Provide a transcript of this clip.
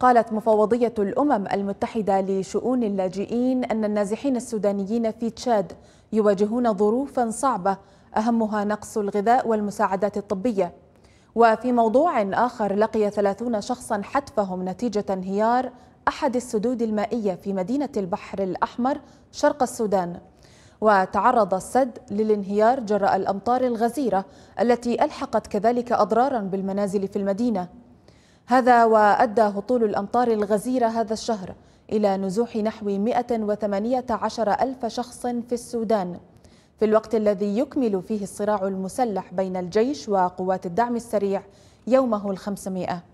قالت مفوضية الأمم المتحدة لشؤون اللاجئين أن النازحين السودانيين في تشاد يواجهون ظروفا صعبة أهمها نقص الغذاء والمساعدات الطبية وفي موضوع آخر لقي ثلاثون شخصا حتفهم نتيجة انهيار أحد السدود المائية في مدينة البحر الأحمر شرق السودان وتعرض السد للانهيار جراء الأمطار الغزيرة التي ألحقت كذلك أضرارا بالمنازل في المدينة هذا وأدى هطول الأمطار الغزيرة هذا الشهر إلى نزوح نحو 118 ألف شخص في السودان في الوقت الذي يكمل فيه الصراع المسلح بين الجيش وقوات الدعم السريع يومه الخمسمائة